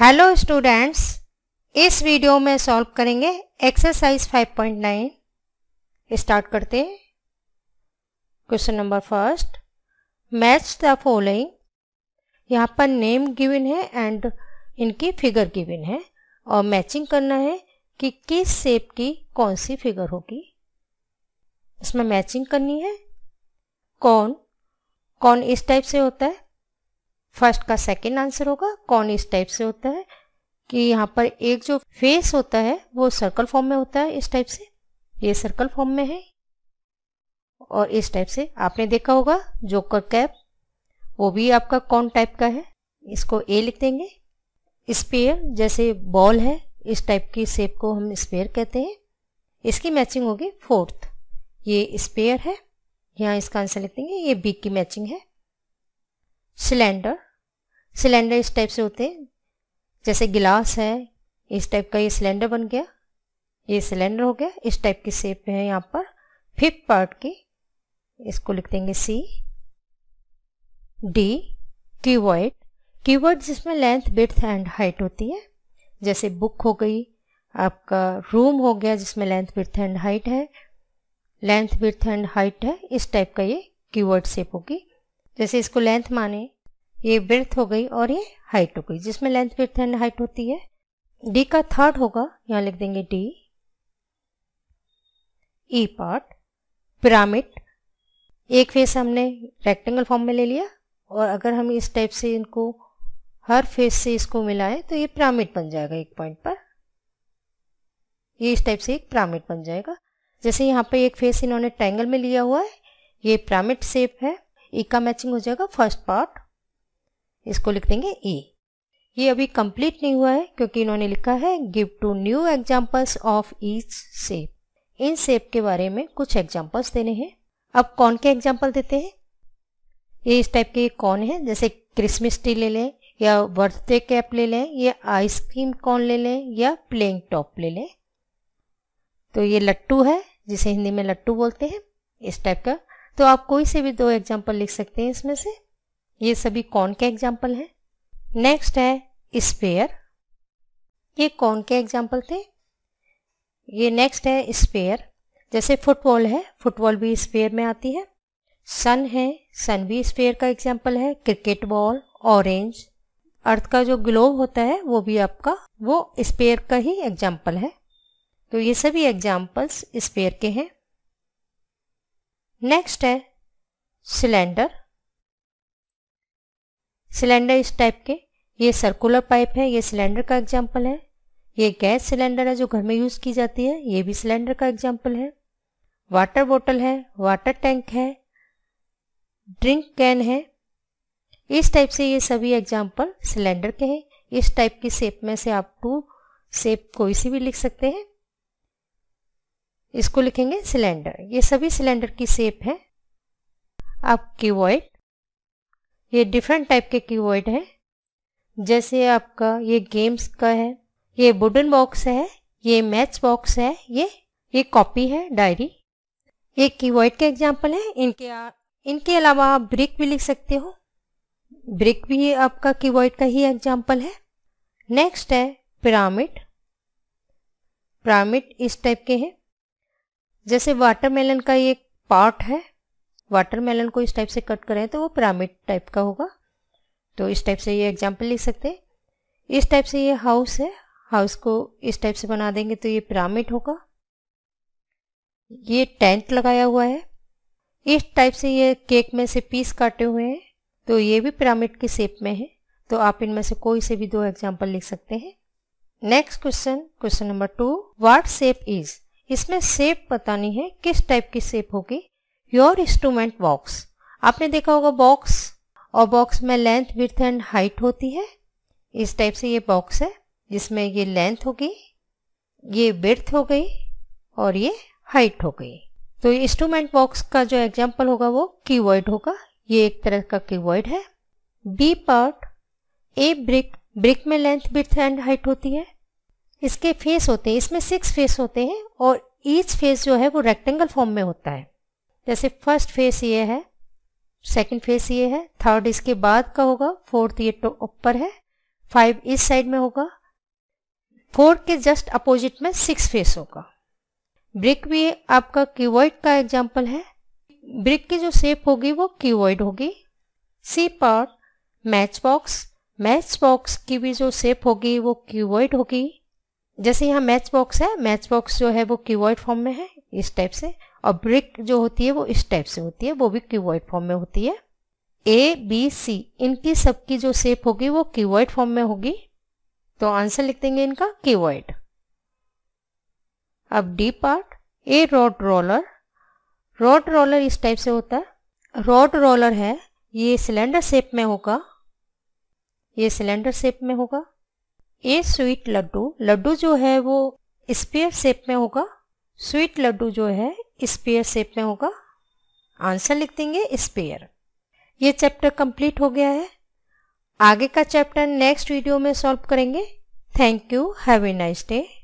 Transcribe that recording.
Hello students इस video में solve करेंगे एक्सरसाइज 5.9 स्टार्ट करते हैं question number first match the following यहाँ पर नेम गिवन है एंड इनकी फिगर गिवन है और मैचिंग करना है कि किस शेप की कौन सी फिगर होगी इसमें मैचिंग करनी है कौन कौन इस टाइप से होता है फर्स्ट का सेकेंड आंसर होगा कौन इस टाइप से होता है कि यहाँ पर एक जो फेस होता है वो सर्कल फॉर्म में होता है इस टाइप से ये सर्कल फॉर्म में है और इस टाइप से आपने देखा होगा जोकर कैप वो भी आपका कौन टाइप का है इसको ए लिख देंगे स्पेयर जैसे बॉल है इस टाइप की शेप को हम स्पेयर कहते हैं इसकी मैचिंग होगी फोर्थ ये स्पेयर है यहाँ इसका आंसर लिख देंगे ये बी की मैचिंग है सिलेंडर सिलेंडर इस टाइप से होते हैं जैसे गिलास है इस टाइप का ये सिलेंडर बन गया ये सिलेंडर हो गया इस टाइप की शेप है यहाँ पर फिफ्थ पार्ट की इसको लिख देंगे सी डी कीवर्ड कीवर्ड जिसमें लेंथ बिथ एंड हाइट होती है जैसे बुक हो गई आपका रूम हो गया जिसमें लेंथ बिथ एंड हाइट है लेंथ बिथ एंड हाइट है इस टाइप का ये कीवर्ड शेप होगी जैसे इसको लेंथ माने ये ब्रेथ हो गई और ये हाइट हो गई जिसमें लेंथ ब्रेथ एंड हाइट होती है डी का थर्ड होगा यहाँ लिख देंगे डी ई पार्ट पिरामिड एक फेस हमने रेक्टेंगल फॉर्म में ले लिया और अगर हम इस टाइप से इनको हर फेस से इसको मिलाएं तो ये पिरामिड बन जाएगा एक पॉइंट पर ये इस टाइप से एक पिरामिड बन जाएगा जैसे यहाँ पे एक फेस इन्होंने ट्रैंगल में लिया हुआ है ये पिरामिड शेप है एक e का मैचिंग हो जाएगा फर्स्ट पार्ट इसको लिख देंगे ई e. ये अभी कंप्लीट नहीं हुआ है क्योंकि इन्होंने लिखा है give two new examples of each shape इन सेप के बारे में कुछ एग्जाम्पल्स देने हैं अब कौन के एग्जाम्पल देते हैं ये इस टाइप के कौन है जैसे क्रिसमस ट्री ले लें या बर्थडे कैप ले लें या आइसक्रीम कौन ले लें या प्लेइंग टॉप ले लें तो ये लट्टू है जिसे हिंदी में लट्टू बोलते हैं इस टाइप का तो आप कोई से भी दो एग्जाम्पल लिख सकते हैं इसमें से ये सभी कौन के एग्जाम्पल हैं नेक्स्ट है स्पेयर ये कौन के एग्जाम्पल थे ये नेक्स्ट है स्पेयर जैसे फुटबॉल है फुटबॉल भी स्पेयर में आती है सन है सन भी स्पेयर का एग्जाम्पल है क्रिकेट बॉल ऑरेंज अर्थ का जो ग्लोब होता है वो भी आपका वो स्पेयर का ही एग्जाम्पल है तो ये सभी एग्जाम्पल्स स्पेयर के हैं नेक्स्ट है सिलेंडर सिलेंडर इस टाइप के ये सर्कुलर पाइप है ये सिलेंडर का एग्जाम्पल है ये गैस सिलेंडर है जो घर में यूज़ की जाती है ये भी सिलेंडर का एग्जाम्पल है वाटर बोतल है वाटर टैंक है ड्रिंक कैन है इस टाइप से ये सभी एग्जाम्पल सिलेंडर के हैं इस टाइप की शेप में से आप टू शेप कोई सी भी लिख सकते हैं इसको लिखेंगे सिलेंडर ये सभी सिलेंडर की शेप है आप क्यूवॉइड ये डिफरेंट टाइप के कीवर्ड है जैसे आपका ये गेम्स का है ये वुडन बॉक्स है ये मैथ्स बॉक्स है ये ये कॉपी है डायरी ये कीवर्ड के एग्जाम्पल है इनके इनके अलावा आप ब्रिक भी लिख सकते हो ब्रिक भी आपका कीवर्ड का ही एग्जाम्पल है नेक्स्ट है पिरामिड पिरामिड इस टाइप के हैं जैसे वाटरमेलन का ये पार्ट है वाटरमेलन को इस टाइप से कट करें तो वो पिरामिड टाइप का होगा तो इस टाइप से ये एग्जाम्पल लिख सकते हैं इस टाइप से ये हाउस है हाउस को इस टाइप से बना देंगे तो ये पिरामिड होगा ये टेंट लगाया हुआ है इस टाइप से ये केक में से पीस काटे हुए हैं तो ये भी पिरामिड के शेप में है तो आप इनमें से कोई से भी दो एग्जाम्पल लिख सकते हैं next question question number two what shape is इसमें शेप नहीं है किस टाइप की शेप होगी योर इंस्ट्रूमेंट बॉक्स आपने देखा होगा बॉक्स और बॉक्स में लेंथ विथ एंड हाइट होती है इस टाइप से ये बॉक्स है जिसमें ये लेंथ होगी ये बिर्थ हो गई और ये हाइट हो गई तो ये इंस्ट्रूमेंट बॉक्स का जो एग्जाम्पल होगा वो कीवर्ड होगा ये एक तरह का कीवर्ड है B part A brick brick में लेंथ बिर्थ एंड हाइट होती है इसके फेस होते हैं इसमें सिक्स फेस होते हैं और ईच फेस जो है वो रेक्टेंगल फॉर्म में होता है जैसे फर्स्ट फेस ये है सेकंड फेस ये है थर्ड इसके बाद का होगा फोर्थ ये तो ऊपर है फाइव इस साइड में होगा फोर्थ के जस्ट अपोजिट में सिक्स फेस होगा ब्रिक भी आपका क्यूवॉइड का एग्जाम्पल है ब्रिक की जो शेप होगी वो क्यूवॉइड होगी C part match box match box की भी जो शेप होगी वो क्यूवॉइड होगी जैसे यहाँ मैच बॉक्स है मैच बॉक्स जो है वो क्यूवॉइड फॉर्म में है इस टाइप से और ब्रिक जो होती है वो इस टाइप से होती है वो भी क्यूबॉइड फॉर्म में होती है ए बी सी इनकी सबकी जो शेप होगी वो क्यूबॉइड फॉर्म में होगी तो आंसर लिख देंगे इनका क्यूबॉइड अब D part A rod roller rod roller इस टाइप से होता है रॉड रोलर है ये सिलेंडर शेप में होगा ये सिलेंडर शेप में होगा ए स्वीट लड्डू लड्डू जो है वो स्पेयर शेप में होगा स्वीट लड्डू जो है स्पेयर शेप में होगा आंसर लिख देंगे स्पेयर ये चैप्टर कंप्लीट हो गया है आगे का चैप्टर नेक्स्ट वीडियो में सॉल्व करेंगे thank you have a nice day